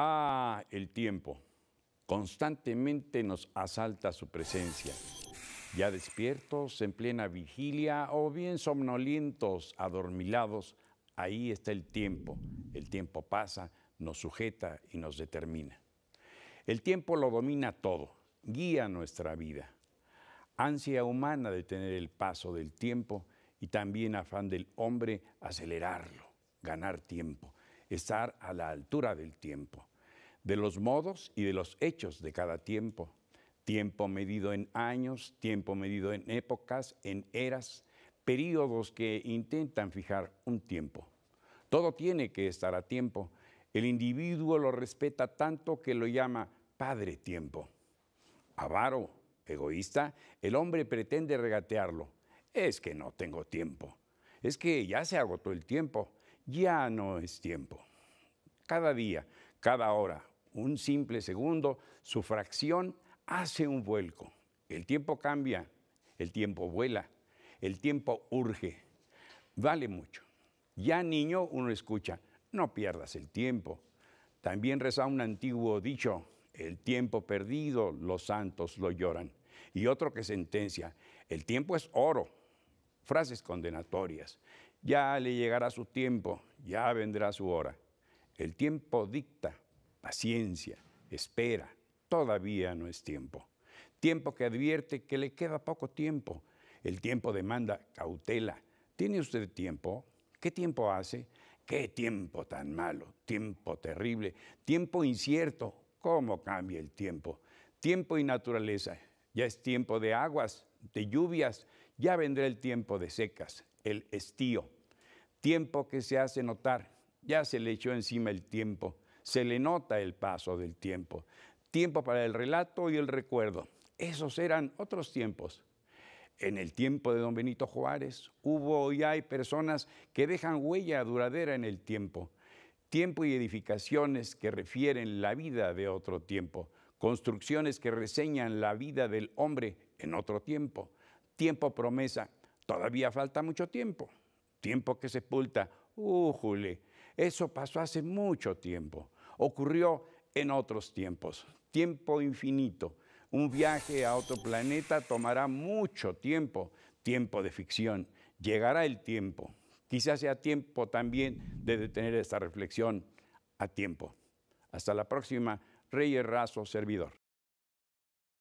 Ah, el tiempo. Constantemente nos asalta su presencia. Ya despiertos, en plena vigilia o bien somnolientos, adormilados, ahí está el tiempo. El tiempo pasa, nos sujeta y nos determina. El tiempo lo domina todo, guía nuestra vida. Ansia humana de tener el paso del tiempo y también afán del hombre acelerarlo, ganar tiempo estar a la altura del tiempo, de los modos y de los hechos de cada tiempo. Tiempo medido en años, tiempo medido en épocas, en eras, periodos que intentan fijar un tiempo. Todo tiene que estar a tiempo. El individuo lo respeta tanto que lo llama padre tiempo. Avaro, egoísta, el hombre pretende regatearlo. Es que no tengo tiempo. Es que ya se agotó el tiempo ya no es tiempo. Cada día, cada hora, un simple segundo, su fracción hace un vuelco. El tiempo cambia, el tiempo vuela, el tiempo urge. Vale mucho. Ya niño uno escucha, no pierdas el tiempo. También reza un antiguo dicho, el tiempo perdido, los santos lo lloran. Y otro que sentencia, el tiempo es oro. Frases condenatorias. Ya le llegará su tiempo, ya vendrá su hora. El tiempo dicta, paciencia, espera, todavía no es tiempo. Tiempo que advierte que le queda poco tiempo. El tiempo demanda cautela. ¿Tiene usted tiempo? ¿Qué tiempo hace? ¿Qué tiempo tan malo? Tiempo terrible, tiempo incierto. ¿Cómo cambia el tiempo? Tiempo y naturaleza. Ya es tiempo de aguas, de lluvias, ya vendrá el tiempo de secas, el estío, tiempo que se hace notar, ya se le echó encima el tiempo, se le nota el paso del tiempo, tiempo para el relato y el recuerdo. Esos eran otros tiempos. En el tiempo de don Benito Juárez hubo y hay personas que dejan huella duradera en el tiempo, tiempo y edificaciones que refieren la vida de otro tiempo, construcciones que reseñan la vida del hombre en otro tiempo, tiempo promesa Todavía falta mucho tiempo, tiempo que sepulta. ¡Ujule! Uh, eso pasó hace mucho tiempo. Ocurrió en otros tiempos, tiempo infinito. Un viaje a otro planeta tomará mucho tiempo, tiempo de ficción. Llegará el tiempo. Quizás sea tiempo también de detener esta reflexión a tiempo. Hasta la próxima, Rey Razo, servidor.